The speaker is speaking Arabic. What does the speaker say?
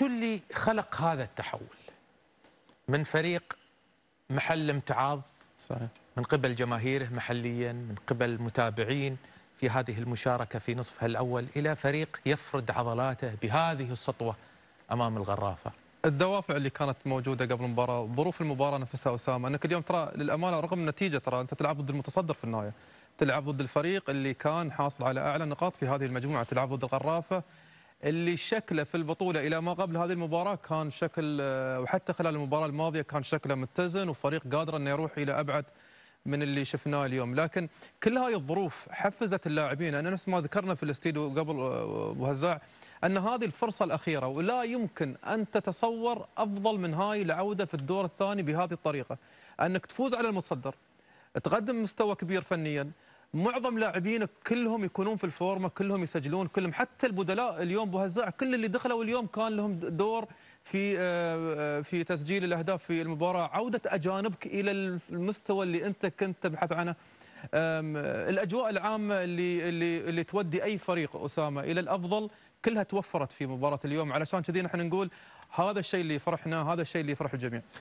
شو اللي خلق هذا التحول من فريق محل امتعاض صحيح. من قبل جماهيره محليا من قبل متابعين في هذه المشاركة في نصفها الأول إلى فريق يفرد عضلاته بهذه السطوة أمام الغرافة الدوافع اللي كانت موجوده قبل المباراه ظروف المباراه نفسها اسامه انك اليوم ترى للامانه رغم النتيجه ترى انت تلعب ضد المتصدر في النهايه تلعب ضد الفريق اللي كان حاصل على اعلى نقاط في هذه المجموعه تلعب ضد الغرافه اللي شكله في البطولة إلى ما قبل هذه المباراة كان شكل آه، وحتى خلال المباراة الماضية كان شكله متزن وفريق قادر أنه يروح إلى أبعد من اللي شفناه اليوم لكن كل هاي الظروف حفزت اللاعبين أنا نفس ما ذكرنا في الاستديو قبل آه، وهزاع أن هذه الفرصة الأخيرة ولا يمكن أن تتصور أفضل من هاي العودة في الدور الثاني بهذه الطريقة أنك تفوز على المتصدر تقدم مستوى كبير فنيا معظم لاعبينك كلهم يكونون في الفورمه كلهم يسجلون كلهم حتى البدلاء اليوم بهزاع كل اللي دخلوا اليوم كان لهم دور في آه، آه، في تسجيل الاهداف في المباراه عوده اجانبك الى المستوى اللي انت كنت تبحث عنه الاجواء العامه اللي اللي اللي تودي اي فريق اسامه الى الافضل كلها توفرت في مباراه اليوم علشان كذي نحن نقول هذا الشيء اللي فرحنا هذا الشيء اللي يفرح الجميع